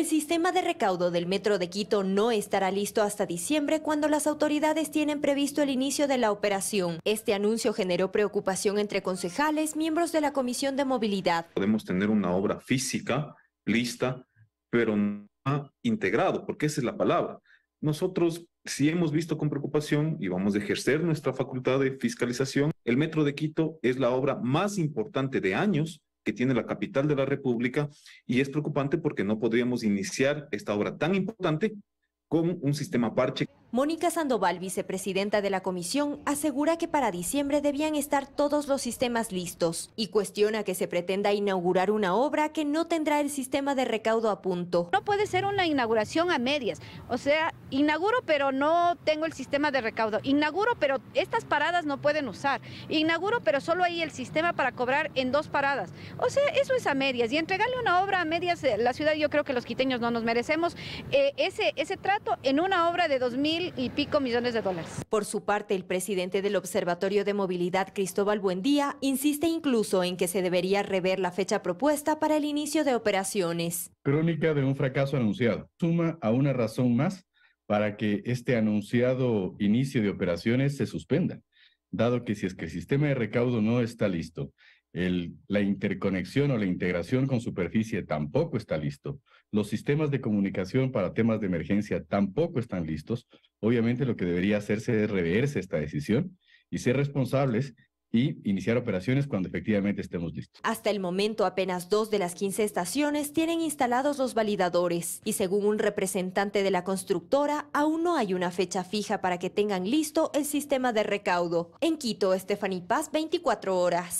El sistema de recaudo del Metro de Quito no estará listo hasta diciembre cuando las autoridades tienen previsto el inicio de la operación. Este anuncio generó preocupación entre concejales, miembros de la Comisión de Movilidad. Podemos tener una obra física lista, pero no integrado, porque esa es la palabra. Nosotros sí hemos visto con preocupación y vamos a ejercer nuestra facultad de fiscalización. El Metro de Quito es la obra más importante de años tiene la capital de la República y es preocupante porque no podríamos iniciar esta obra tan importante con un sistema parche. Mónica Sandoval, vicepresidenta de la comisión, asegura que para diciembre debían estar todos los sistemas listos y cuestiona que se pretenda inaugurar una obra que no tendrá el sistema de recaudo a punto. No puede ser una inauguración a medias, o sea, inauguro pero no tengo el sistema de recaudo, inauguro pero estas paradas no pueden usar, inauguro pero solo hay el sistema para cobrar en dos paradas. O sea, eso es a medias y entregarle una obra a medias, eh, la ciudad yo creo que los quiteños no nos merecemos eh, ese, ese trato en una obra de dos mil y pico millones de dólares. Por su parte, el presidente del Observatorio de Movilidad, Cristóbal Buendía, insiste incluso en que se debería rever la fecha propuesta para el inicio de operaciones. Crónica de un fracaso anunciado. Suma a una razón más para que este anunciado inicio de operaciones se suspenda, dado que si es que el sistema de recaudo no está listo, la interconexión o la integración con superficie tampoco está listo, los sistemas de comunicación para temas de emergencia tampoco están listos, obviamente lo que debería hacerse es reverse esta decisión y ser responsables y iniciar operaciones cuando efectivamente estemos listos. Hasta el momento, apenas dos de las 15 estaciones tienen instalados los validadores y según un representante de la constructora, aún no hay una fecha fija para que tengan listo el sistema de recaudo. En Quito, Stephanie Paz, 24 horas.